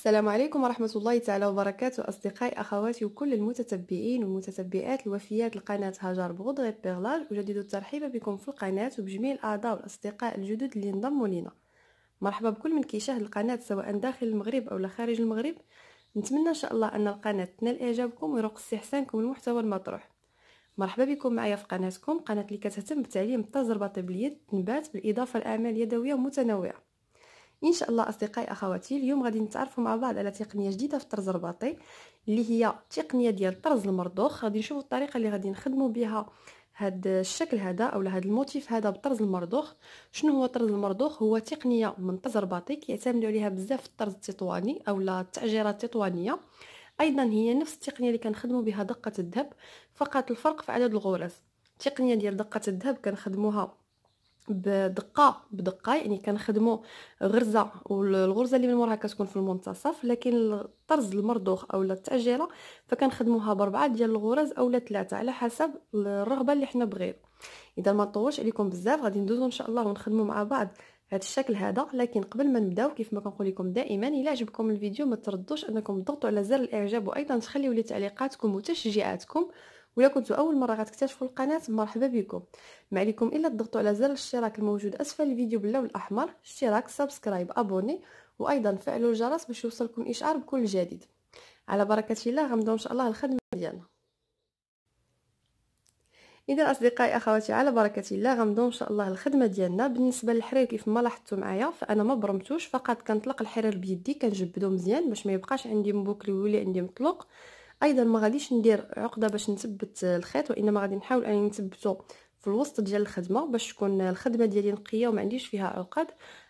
السلام عليكم ورحمة الله تعالى وبركاته أصدقائي أخواتي وكل المتتبعين والمتتبعات الوفيات لقناة هاجر بغض غير بغلاج أجدد الترحيب بكم في القناة وبجميع الأعضاء والأصدقاء الجدد اللي انضموا لينا مرحبا بكل من كيشاهد القناة سواء داخل المغرب أو خارج المغرب نتمنى إن شاء الله أن القناة تنال إعجابكم ويرق استحسانكم المحتوى المطروح مرحبا بكم معايا في قناتكم قناة اللي كتهتم بتعليم التجربة طب اليد نبات بالإضافة لأعمال يدوية متنوعة ان شاء الله اصدقائي اخواتي اليوم غادي نتعرفوا مع بعض على تقنيه جديده في الطرز الرباطي اللي هي تقنيه ديال طرز المرضوخ غادي نشوفوا الطريقه اللي غادي نخدموا بها هاد الشكل هذا اولا هاد الموتيف هذا بطرز المرضوخ شنو هو طرز المرضوخ هو تقنيه من طرز رباطي كيعتمدوا عليها بزاف في الطرز التطواني اولا التعجيرات التطوانيه ايضا هي نفس التقنيه اللي كنخدموا بها دقه الذهب فقط الفرق في عدد الغرز التقنيه ديال دقه الذهب كنخدموها بدقه بدقه يعني كنخدمو غرزه والغرزه اللي من موراها كتكون في المنتصف لكن طرز المرضوخ أو التعجيره فكنخدموها بربعه ديال الغرز اولا ثلاثه على حسب الرغبه اللي حنا بغير اذا ما طولش عليكم بزاف غادي ندوزو ان شاء الله ونخدمو مع بعض هذا الشكل هذا لكن قبل ما نبداو كيف ما كنقول لكم دائما الا عجبكم الفيديو ما تردوش انكم تضغطوا على زر الاعجاب وايضا تخليوا لي تعليقاتكم وتشجيعاتكم ولا كنتو اول مره غتكتشفوا القناه مرحبا بكم ما عليكم الا تضغطوا على زر الاشتراك الموجود اسفل الفيديو باللون الاحمر اشتراك سبسكرايب ابوني وايضا فعلوا الجرس باش يوصلكم اشعار بكل جديد على بركه الله غنبداو ان شاء الله الخدمه ديالنا اذا اصدقائي اخواتي على بركه الله غنبداو ان شاء الله الخدمه ديالنا بالنسبه للحرير كيف ما لاحظتوا معايا فانا ما برمتوش فقط كنطلق الحرير بيدي كنجبدو مزيان باش ما يبقاش عندي مبوكلي ولا عندي مطلق ايضا ما غاديش ندير عقده باش نثبت الخيط وانما غادي نحاول اني نثبته في الوسط ديال الخدمه باش تكون الخدمه ديالي نقيه وما عنديش فيها عقد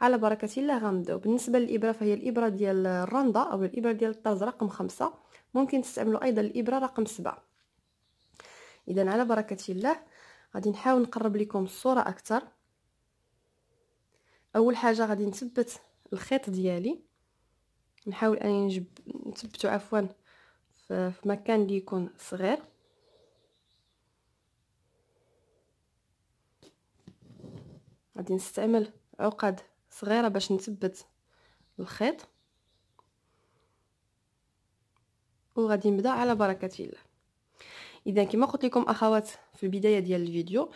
على بركه الله غنبداو بالنسبه للابره فهي الابره ديال الرنده او الابره ديال الطرز رقم خمسة ممكن تستعملوا ايضا الابره رقم سبعة اذا على بركه الله غادي نحاول نقرب لكم الصوره اكثر اول حاجه غادي نثبت الخيط ديالي نحاول اني نجب نثبته عفوا في مكان اللي يكون صغير غادي نستعمل عقد صغيره باش نثبت الخيط وغادي نبدا على بركه الله اذا كما قلت لكم اخوات في البدايه ديال الفيديو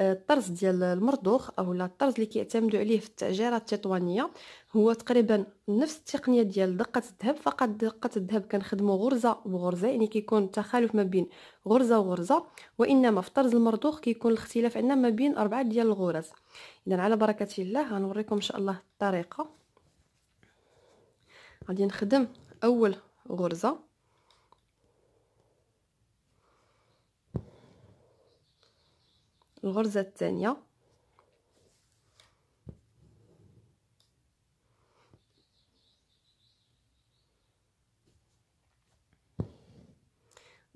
الطرز ديال المرضوخ او الطرز اللي كيعتمدوا عليه في التعجيره التطوانيه هو تقريبا نفس التقنيه ديال دقه الذهب فقط دقه الذهب كنخدموا غرزه وغرزه يعني كيكون تخالف ما بين غرزه وغرزه وانما في طرز المرضوخ كيكون الاختلاف عندنا ما بين اربعه ديال الغرز اذا على بركه الله غنوريكم ان شاء الله الطريقه غادي نخدم اول غرزه الغرزة الثانية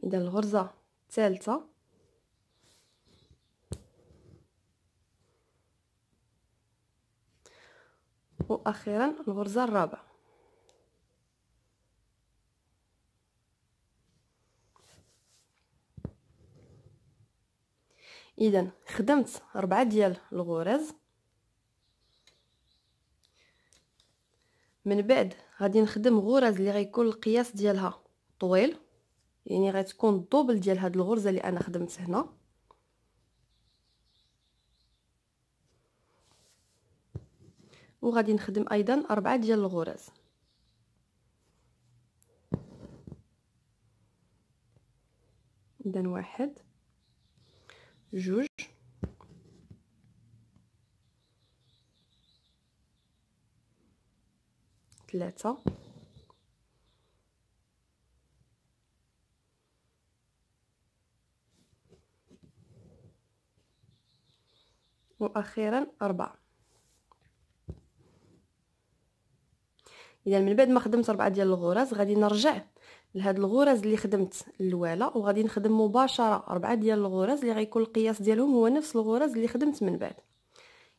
إذا الغرزة الثالثة وأخيرا الغرزة الرابعة اذا خدمت ربعة ديال الغرز من بعد غادي نخدم غرز اللي غيكون القياس ديالها طويل يعني غتكون الدوبل ديال هاد الغرزه اللي انا خدمت هنا وغادي نخدم ايضا اربعه ديال الغرز اذا واحد جوج ثلاثة وأخيرا أربعة إذا من بعد ما خدمت أربعة ديال الغرز غادي نرجع لهاد الغرز اللي خدمت اللواله وغادي نخدم مباشره اربعه ديال الغرز اللي غيكون القياس ديالهم هو نفس الغرز اللي خدمت من بعد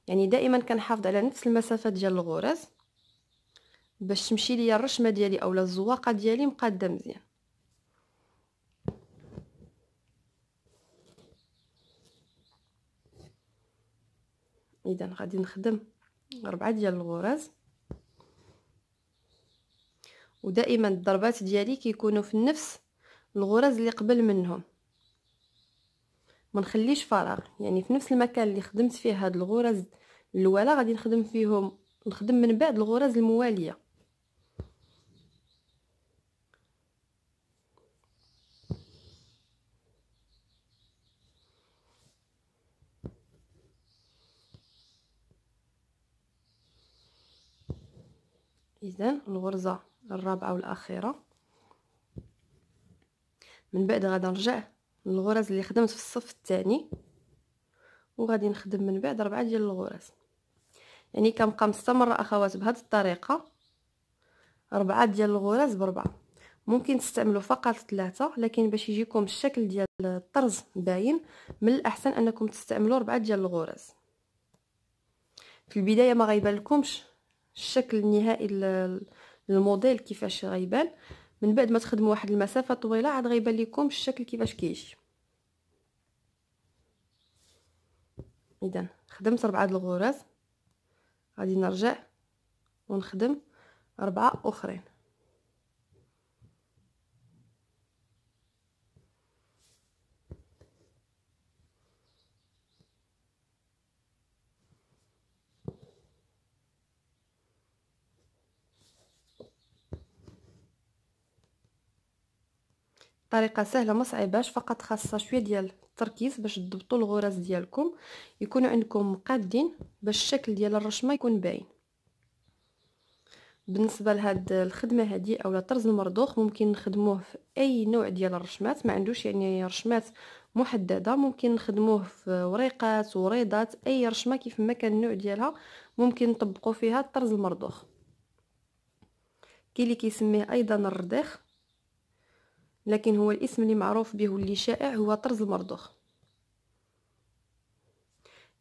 يعني دائما كنحافظ على نفس المسافه ديال الغرز باش تمشي ليا الرشمه ديالي اولا الزواقه ديالي مقاده مزيان اذا غادي نخدم اربعه ديال الغرز ودائما الضربات ديالي كيكونوا في نفس الغرز اللي قبل منهم ما نخليش فراغ يعني في نفس المكان اللي خدمت فيه هاد الغرز الاولى غادي نخدم فيهم نخدم من بعد الغرز المواليه اذا الغرزه الرابعه والاخيره من بعد غدا نرجع للغرز اللي خدمت في الصف الثاني وغادي نخدم من بعد ربعه ديال الغرز يعني كنبقى مستمره اخوات بهذه الطريقه ربعه ديال الغرز بربعه ممكن تستعملوا فقط ثلاثه لكن باش يجيكم الشكل ديال الطرز باين من الاحسن انكم تستعملوا ربعه ديال الغرز في البدايه ما غيبان لكمش الشكل النهائي الموديل كيفاش غيبان من بعد ما تخدموا واحد المسافه طويله عاد غيبان لكم الشكل كيفاش كيجي اذا خدمت ربعه د الغرز غادي نرجع ونخدم ربعه اخرين طريقه سهله ما صعيباش فقط خاصه شويه ديال التركيز باش تضبطوا الغرز ديالكم يكونوا عندكم قادين باش الشكل ديال الرشمه يكون باين بالنسبه لهاد الخدمه هادي اولا طرز المرضوخ ممكن نخدموه في اي نوع ديال الرشمات ما عندوش يعني رشمات محدده ممكن نخدموه في وريقات وريضات اي رشمه كيف ما كان النوع ديالها ممكن نطبقوا فيها الطرز المرضوخ كاين اللي كيسميه ايضا الرديخ لكن هو الاسم اللي معروف به واللي شائع هو طرز المرضخ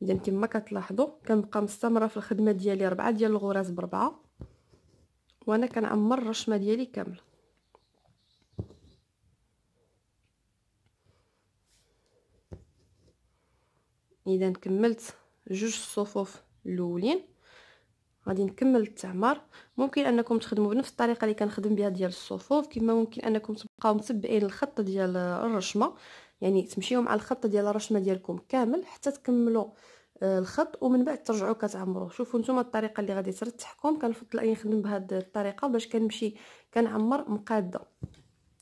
اذا كما كتلاحظوا كنبقى مستمره في الخدمه ديالي اربعه ديال الغراز باربعه وانا كنعمر الرشمه ديالي كامله اذا كملت جوج الصفوف الاولين غادي نكمل التعمار ممكن انكم تخدموا بنفس الطريقه اللي كنخدم بها ديال الصفوف كما ممكن انكم تبقاو متبعين الخط ديال الرشمه يعني تمشيو مع الخط ديال الرشمه ديالكم كامل حتى تكملوا آه، الخط ومن بعد ترجعوا كتعمروه شوفوا نتوما الطريقه اللي غادي ترتاحكم كنفضل اني نخدم بهذه الطريقه باش كنمشي كنعمر مقاده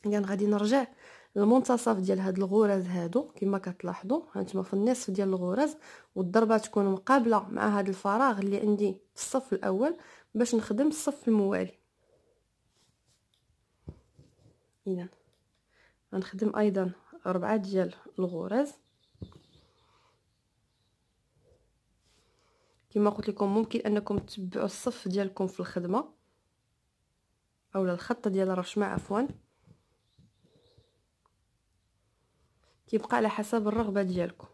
يعني غادي نرجع المنتصف ديال هاد الغرز هادو كما كتلاحظوا هانتوما في النصف ديال الغرز والضربه تكون مقابله مع هاد الفراغ اللي عندي في الصف الاول باش نخدم الصف الموالي اذا غنخدم ايضا أربعة ديال الغرز كما قلت لكم ممكن انكم تتبعوا الصف ديالكم في الخدمه اولا الخط ديال الرشمه عفوا كيبقى على حسب الرغبه ديالكم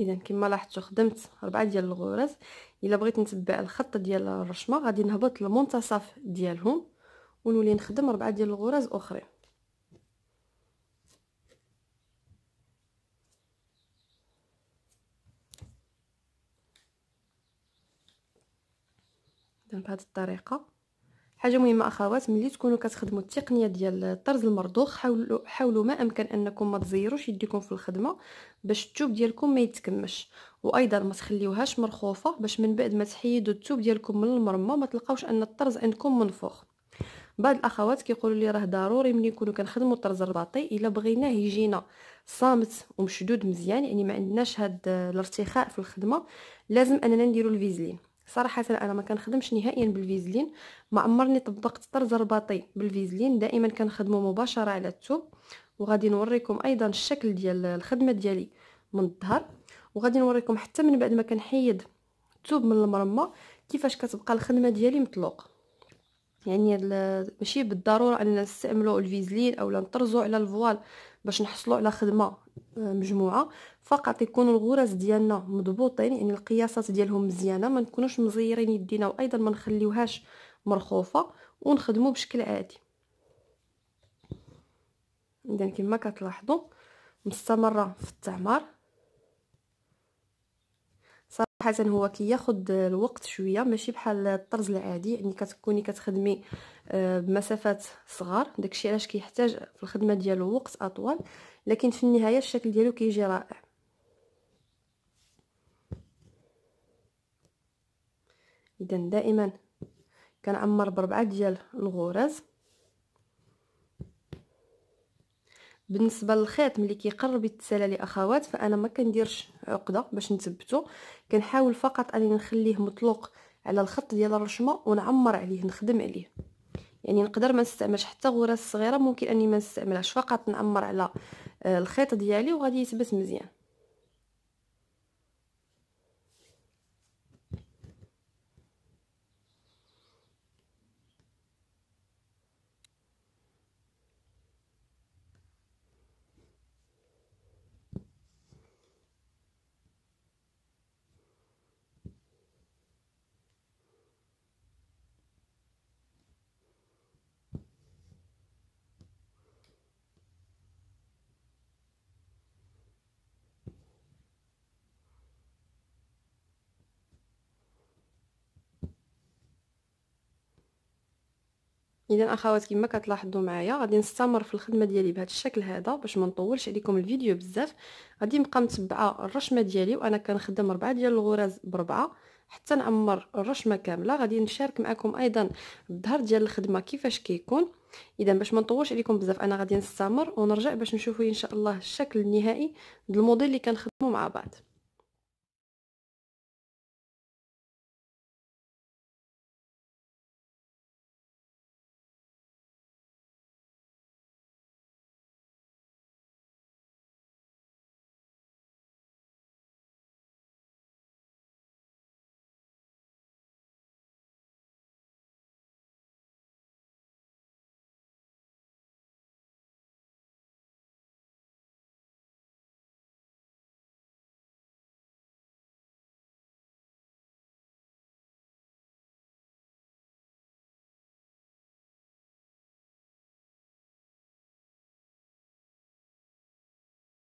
اذا كما لاحظتوا خدمت اربعه ديال الغرز الا بغيت نتبع الخط ديال الرشمه غادي نهبط للمنتصف ديالهم ونولي نخدم اربعه ديال الغرز اخرين اذا بهذه الطريقه حاجه مهمه اخوات ملي تكونوا كتخدموا التقنيه ديال طرز المرضوخ حاولوا حاولوا ما امكن انكم ما تزيروش يديكم في الخدمه باش التوب ديالكم ما يتكمش وايضا ما تخليوهاش مرخوفه باش من بعد ما تحيدوا التوب ديالكم من المرمى ما تلقاوش ان الطرز عندكم منفوخ بعض الاخوات كيقولوا لي راه ضروري ملي نكونوا كنخدموا الطرز الرباطي الا بغيناه يجينا صامت ومشدود مزيان يعني ما عندناش هاد الارتخاء في الخدمه لازم اننا نديروا الفيزلين صراحه انا ما كنخدمش نهائيا بالفيزلين ما عمرني طبقت طرز رباطي بالفيزلين دائما كنخدمه مباشره على الثوب وغادي نوريكم ايضا الشكل ديال الخدمه ديالي من الظهر وغادي نوريكم حتى من بعد ما كنحيد الثوب من المرمى كيفاش كتبقى الخدمه ديالي مطلوق يعني ماشي بالضروره اننا نستعملوا الفيزلين اولا نطرزوا على الفوال باش نحصلوا على خدمه آه، مجموعه فقط يكونوا الغرز ديالنا مضبوطين يعني القياسات ديالهم مزيانه ما نكونوش مزيرين يدينا وايضا ما نخليوهاش مرخوفه ونخدموا بشكل عادي اذا كما كتلاحظوا مستمره في التعمار حسن هو كياخد الوقت شويه ماشي بحال الطرز العادي يعني كتكوني كتخدمي آه، بمسافات صغار داكشي علاش كيحتاج في الخدمه ديالو وقت اطول لكن في النهايه الشكل ديالو كيجي رائع اذا دائما كنعمر بربعه ديال الغرز بالنسبه للخيط ملي كيقرب يتسالى لي اخوات فانا ما كنديرش عقده باش نثبته كنحاول فقط اني نخليه مطلوق على الخط ديال الرشمه ونعمر عليه نخدم عليه يعني نقدر ما نستعملش حتى غراس صغيره ممكن اني ما نستعملهاش فقط نعمر على آه، الخيط ديالي وغادي يثبت مزيان اذا اخوات كما كتلاحظوا معايا غادي نستمر في الخدمه ديالي بهذا الشكل هذا باش ما نطولش عليكم الفيديو بزاف غادي نبقى متبعه الرشمه ديالي وانا كنخدم اربعه ديال الغرز بربعه حتى نعمر الرشمه كامله غادي نشارك معكم ايضا الظهر ديال الخدمه كيفاش كيكون اذا باش ما نطولش عليكم بزاف انا غادي نستمر ونرجع باش نشوفوا ان شاء الله الشكل النهائي ديال الموديل اللي كنخدموا مع بعض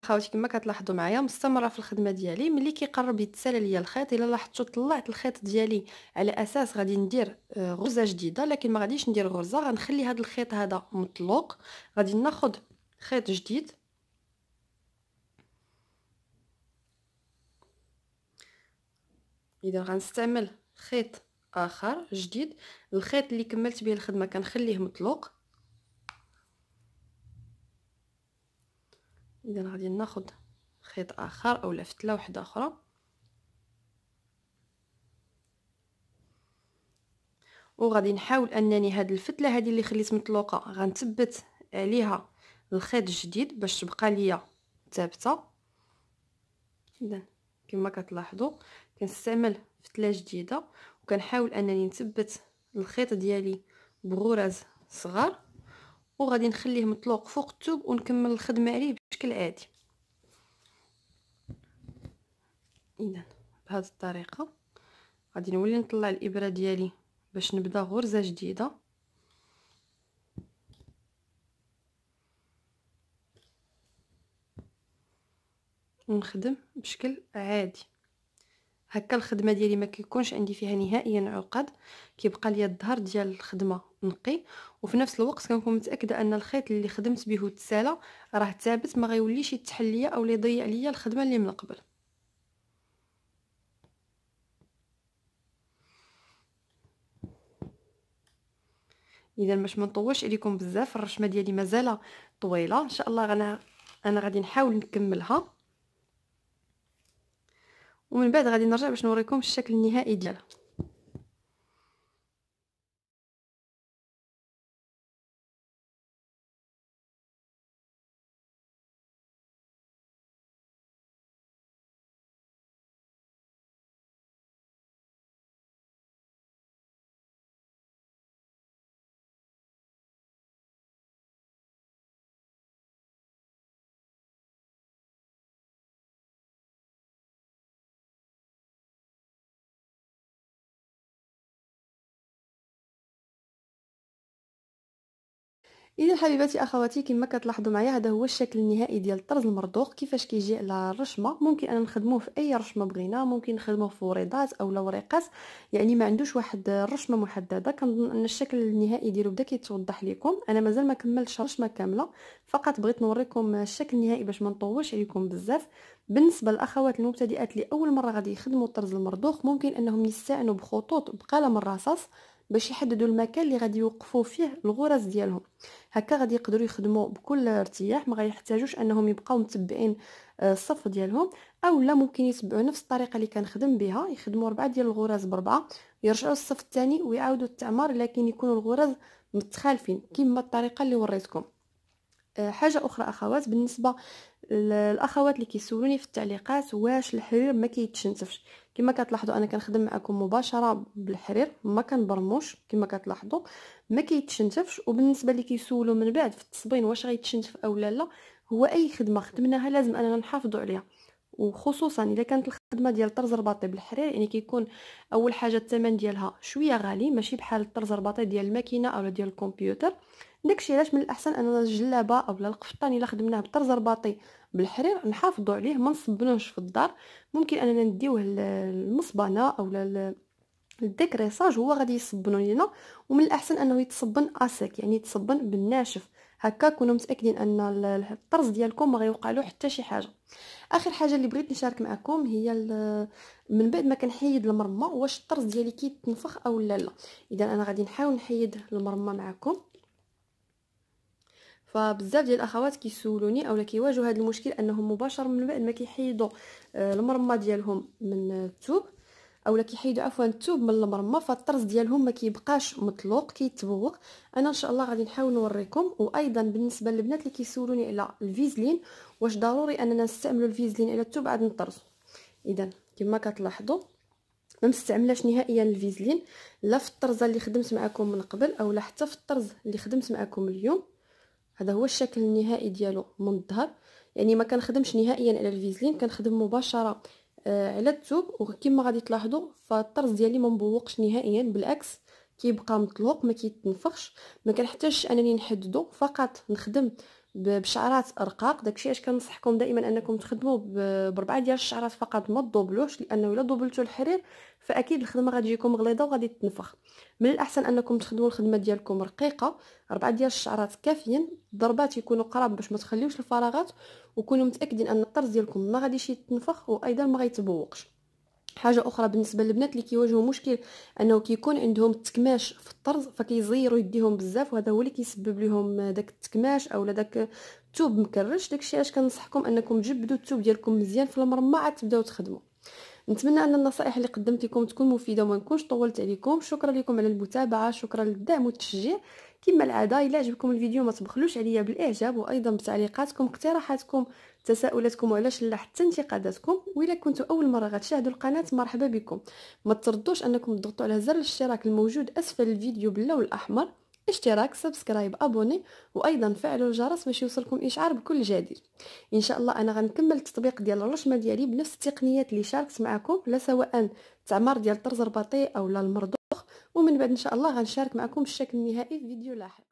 خاوتي كما كتلاحظوا معايا مستمره في الخدمه ديالي ملي كيقرب يتسالى ليا الخيط الا لاحظتوا طلعت الخيط ديالي على اساس غادي ندير آه، غرزه جديده لكن ما غاديش ندير غرزه غنخلي هذا الخيط هذا مطلوق غادي ناخذ خيط جديد اذا غنستعمل خيط اخر جديد الخيط اللي كملت به الخدمه كنخليه مطلوق اذا غادي ناخذ خيط اخر او لفتله وحده اخرى وغادي نحاول انني هاد الفتله هذه اللي خليت مطلوقه غنثبت عليها الخيط الجديد باش تبقى ليا ثابته اذا كما كتلاحظوا كنستعمل فتله جديده وكنحاول انني نثبت الخيط ديالي بغرز صغار وغادي نخليه مطلوق فوق الثوب ونكمل الخدمه عليه بشكل عادي اذا بهذه الطريقه غادي نولي نطلع الابره ديالي باش نبدا غرزه جديده ونخدم بشكل عادي هكا الخدمه ديالي ما كيكونش عندي فيها نهائيا عقد كيبقى ليا الظهر ديال الخدمه نقي وفي نفس الوقت كنكون متاكده ان الخيط اللي خدمت به التسالى راه ثابت ما غيوليش يتحل ليا او يضيع ليا الخدمه اللي من قبل اذا باش ما نطولش عليكم بزاف الرشمه ديالي مازال طويله ان شاء الله انا غادي نحاول نكملها ومن بعد غادي نرجع باش نوريكم الشكل النهائي ديالها اذا حبيباتي اخواتي كما كتلاحظوا معايا هذا هو الشكل النهائي ديال الطرز المرضوخ كيفاش كيجي على الرشمه ممكن انا نخدموه في اي رشمه بغينا ممكن نخدموه في وريضات او لوريقات يعني ما عندوش واحد الرشمه محدده كنظن ان الشكل النهائي ديالو بدا كيتوضح لكم انا مازال ما كملتش رشمه كامله فقط بغيت نوريكم الشكل النهائي باش ما نطولش عليكم بزاف بالنسبه للاخوات المبتدئات اللي اول مره غادي يخدموا الطرز المرضوخ ممكن انهم يستعنوا بخطوط بقلم الرصاص باش يحددوا المكان اللي غادي يوقفوا فيه الغرز ديالهم هكا غادي يقدروا يخدموا بكل ارتياح ما غيحتاجوش انهم يبقاو متبعين آه، الصف ديالهم اولا ممكن يتبعوا نفس الطريقه اللي كنخدم بها يخدموا اربعه ديال الغرز بربعه يرجعوا الصف الثاني ويعاودوا التعمار لكن يكونوا الغرز متخالفين كما الطريقه اللي وريتكم آه، حاجه اخرى اخوات بالنسبه الاخوات اللي كيسولوني في التعليقات واش الحرير ما كيتشنتفش كما كتلاحظوا انا كنخدم معكم مباشره بالحرير ما كنبرموش كما كتلاحظوا ما كيتشنتفش وبالنسبه اللي كيسولوا من بعد في التصبين واش غيتشنتف او لا لا هو اي خدمه خدمناها لازم اننا نحافظوا عليها وخصوصا اذا كانت الخدمه ديال الطرز رباطي بالحرير يعني كيكون اول حاجه الثمن ديالها شويه غالي ماشي بحال الطرز رباطي ديال الماكينه او ديال الكمبيوتر داكشي علاش من الاحسن اننا الجلابه اولا القفطان الا خدمناه بالطرز رباطي بالحرير نحافظوا عليه ما نصبنوش في الدار ممكن اننا نديوه للمصبنه اولا للديكريساج هو غادي يصبنوا لينا ومن الاحسن انه يتصبن اسك يعني يتصبن بالناشف هكا كونوا متاكدين ان الطرز ديالكم ما غيوقع له حتى شي حاجه اخر حاجه اللي بغيت نشارك معكم هي من بعد ما كنحيد المرمى واش الطرز ديالي كيتنفخ او لا لا اذا انا غادي نحاول نحيد المرمى معكم فبزاف ديال الاخوات كيسولوني اولا كيواجهوا هذا المشكل انهم مباشر من بعد ما كيحيدوا آه، المرمى ديالهم من الثوب اولا كيحيدوا عفوا الثوب من المرمى فالطرز ديالهم ما كيبقاش مطلوق كيتبوق انا ان شاء الله غادي نحاول نوريكم وايضا بالنسبه للبنات اللي كيسولوني على الفيزلين واش ضروري اننا نستعملوا الفيزلين على الثوب بعد الطرز اذا كما كتلاحظوا ما مستعملاش نهائيا الفيزلين لا في الطرزه اللي خدمت معكم من قبل اولا حتى في الطرز اللي خدمت معكم اليوم هذا هو الشكل النهائي ديالو من الظهر يعني ما كنخدمش نهائيا على الفيزلين كنخدم مباشره آه على الثوب وكما غادي تلاحظوا فالطرز ديالي ما مبوقش نهائيا بالعكس كيبقى مطلوق ما كيتنفخش ما كنحتاجش انني نحددو فقط نخدم بشعرات رقاق داكشي علاش كنصحكم دائما انكم تخدموا بربعه ديال الشعرات فقط ما تضوبلوش لانه الا دوبلتو الحرير فاكيد الخدمه غادي يكون غليظه وغادي تنفخ من الاحسن انكم تخدموا الخدمه ديالكم رقيقه ربعه ديال الشعرات كافيين الضربات يكونوا قراب باش ما تخليوش الفراغات وكونوا متاكدين ان الطرز ديالكم ما غاديش يتنفخ وايضا ما غيتبوقش حاجه اخرى بالنسبه للبنات اللي كيواجهوا مشكل انه كيكون عندهم التكماش في الطرز فكيزيروا يديهم بزاف وهذا هو اللي كيسبب لهم داك التكماش اولا داك توب مكرش داكشي علاش كنصحكم انكم تجبدوا التوب ديالكم مزيان في المرمى عاد تبداو تخدموا نتمنى ان النصائح اللي قدمت لكم تكون مفيده وما نكونش طولت عليكم شكرا لكم على المتابعه شكرا للدعم والتشجيع كما العاده الى عجبكم الفيديو ما تبخلوش عليا بالاعجاب وايضا بتعليقاتكم اقتراحاتكم تساؤلاتكم وعلاش لا حتى انتقاداتكم الى كنتوا اول مره غتشاهدوا القناه مرحبا بكم ما تردوش انكم تضغطوا على زر الاشتراك الموجود اسفل الفيديو باللون الاحمر اشتراك سبسكرايب ابوني وايضا فعلوا الجرس باش يوصلكم اشعار بكل جديد ان شاء الله انا غنكمل التطبيق ديال الرشمه ديالي بنفس التقنيات اللي شاركت معكم لا سواء التعمار ديال الطرز الرباطي او لا المرضوخ ومن بعد ان شاء الله غنشارك معكم الشكل النهائي في فيديو لاحق